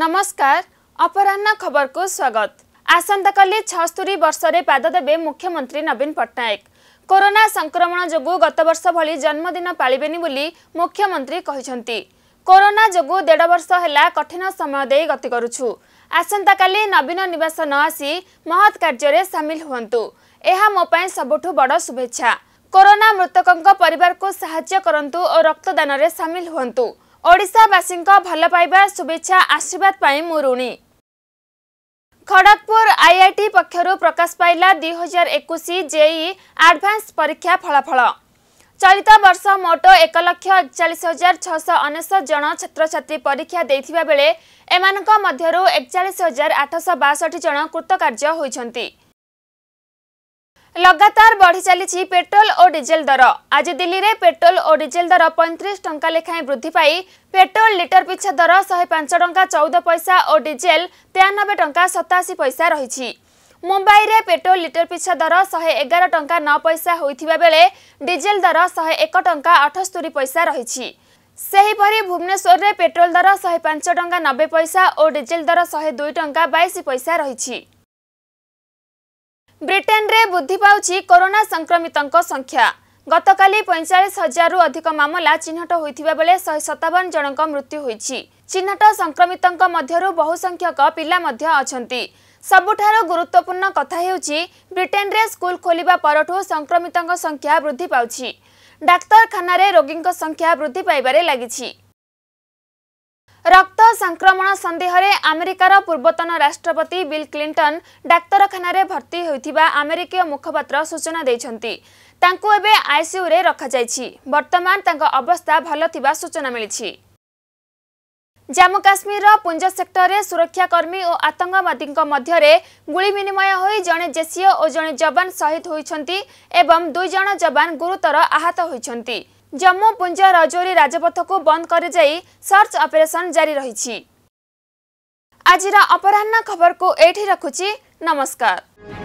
ନମସ୍କାର ଅପରାହ୍ନ ଖବରକୁ ସ୍ୱାଗତ ଆସନ୍ତାକାଲି ଛଅସ୍ତରୀ ବର୍ଷରେ ପାଦ ଦେବେ ମୁଖ୍ୟମନ୍ତ୍ରୀ ନବୀନ ପଟ୍ଟନାୟକ କରୋନା ସଂକ୍ରମଣ ଯୋଗୁଁ ଗତବର୍ଷ ଭଳି ଜନ୍ମଦିନ ପାଳିବେନି ବୋଲି ମୁଖ୍ୟମନ୍ତ୍ରୀ କହିଛନ୍ତି କରୋନା ଯୋଗୁଁ ଦେଢ଼ ବର୍ଷ ହେଲା କଠିନ ସମୟ ଦେଇ ଗତି କରୁଛୁ ଆସନ୍ତାକାଲି ନବୀନ ନିବାସ ନ ଆସି ମହତ କାର୍ଯ୍ୟରେ ସାମିଲ ହୁଅନ୍ତୁ ଏହା ମୋ ପାଇଁ ସବୁଠୁ ବଡ଼ ଶୁଭେଚ୍ଛା କରୋନା ମୃତକଙ୍କ ପରିବାରକୁ ସାହାଯ୍ୟ କରନ୍ତୁ ଓ ରକ୍ତଦାନରେ ସାମିଲ ହୁଅନ୍ତୁ ଓଡ଼ିଶାବାସୀଙ୍କ ଭଲ ପାଇବା ଶୁଭେଚ୍ଛା ଆଶୀର୍ବାଦ ପାଇଁ ମୁଁ ଋଣୀ ଖଡ଼ଗପୁର ଆଇଆଇଟି ପକ୍ଷରୁ ପ୍ରକାଶ ପାଇଲା ଦୁଇ ହଜାର ଏକୋଇଶ ଜେଇ ଆଡ଼ଭାନ୍ସ ପରୀକ୍ଷା ଫଳାଫଳ ଚଳିତ ବର୍ଷ ମୋଟ ଏକ ଲକ୍ଷ ଏକଚାଳିଶ ହଜାର ଛଅଶହ ଅନେଶତ ଜଣ ଛାତ୍ରଛାତ୍ରୀ ପରୀକ୍ଷା ଦେଇଥିବା ବେଳେ ଏମାନଙ୍କ ମଧ୍ୟରୁ ଏକଚାଳିଶ ହଜାର ଆଠଶହ ବାଷଠି ଜଣ କୃତକାର୍ଯ୍ୟ ହୋଇଛନ୍ତି ଲଗାତାର ବଢ଼ି ଚାଲିଛି ପେଟ୍ରୋଲ ଓ ଡିଜେଲ ଦର ଆଜି ଦିଲ୍ଲୀରେ ପେଟ୍ରୋଲ ଓ ଡିଜେଲ ଦର ପଇଁତିରିଶ ଟଙ୍କା ଲେଖାଏଁ ବୃଦ୍ଧି ପାଇ ପେଟ୍ରୋଲ ଲିଟର ପିଛା ଦର ଶହେ ପାଞ୍ଚ ଟଙ୍କା ଚଉଦ ପଇସା ଓ ଡିଜେଲ ତେୟାନବେ ଟଙ୍କା ସତାଅଶୀ ପଇସା ରହିଛି ମୁମ୍ବାଇରେ ପେଟ୍ରୋଲ ଲିଟର ପିଛା ଦର ଶହେ ଏଗାର ଟଙ୍କା ନଅ ପଇସା ହୋଇଥିବା ବେଳେ ଡିଜେଲ ଦର ଶହେ ଏକ ଟଙ୍କା ଅଠସ୍ତରୀ ପଇସା ରହିଛି ସେହିପରି ଭୁବନେଶ୍ୱରରେ ପେଟ୍ରୋଲ ଦର ଶହେ ପାଞ୍ଚ ଟଙ୍କା ନବେ ପଇସା ଓ ଡିଜେଲ ଦର ଶହେ ଦୁଇ ଟଙ୍କା ବାଇଶ ପଇସା ରହିଛି ब्रिटेन्रे वृद्धि कोरोना संक्रमितको संख्या गतकाली पैँचास हजारु अधिक मामला चिन्हट चिह्न शहे सतावन जनको मृत्यु हुन्छ चिह्नट संक्रमितको मध्य बहुसङ्ख्यक पिन् सबुठार गुरुत्वपूर्ण ब्रिटेन ब्रिटेन्रे स्कुल खोलिबा परठु संक्रमितको संख्या वृद्धि पाक्तरखान रोगी संख्या वृद्धि लागिछि ରକ୍ତ ସଂକ୍ରମଣ ସନ୍ଦେହରେ ଆମେରିକାର ପୂର୍ବତନ ରାଷ୍ଟ୍ରପତି ବିଲ୍ କ୍ଲିଣ୍ଟନ ଡାକ୍ତରଖାନାରେ ଭର୍ତ୍ତି ହୋଇଥିବା ଆମେରିକୀୟ ମୁଖପାତ୍ର ସୂଚନା ଦେଇଛନ୍ତି ତାଙ୍କୁ ଏବେ ଆଇସିୟୁରେ ରଖାଯାଇଛି ବର୍ତ୍ତମାନ ତାଙ୍କ ଅବସ୍ଥା ଭଲ ଥିବା ସୂଚନା ମିଳିଛି ଜାମ୍ମୁ କାଶ୍ମୀରର ପୁଞ୍ଜ ସେକ୍ଟରରେ ସୁରକ୍ଷାକର୍ମୀ ଓ ଆତଙ୍କବାଦୀଙ୍କ ମଧ୍ୟରେ ଗୁଳି ବିନିମୟ ହୋଇ ଜଣେ ଜେସିଓ ଓ ଜଣେ ଯବାନ ଶହୀଦ ହୋଇଛନ୍ତି ଏବଂ ଦୁଇ ଜଣ ଯବାନ ଗୁରୁତର ଆହତ ହୋଇଛନ୍ତି जम्मो बुन्जिय राजोरी राजबत्थको बन्द करे जाई सर्च अपरेसन जारी रही छी आजी खबरको एठी रखुची नमस्कार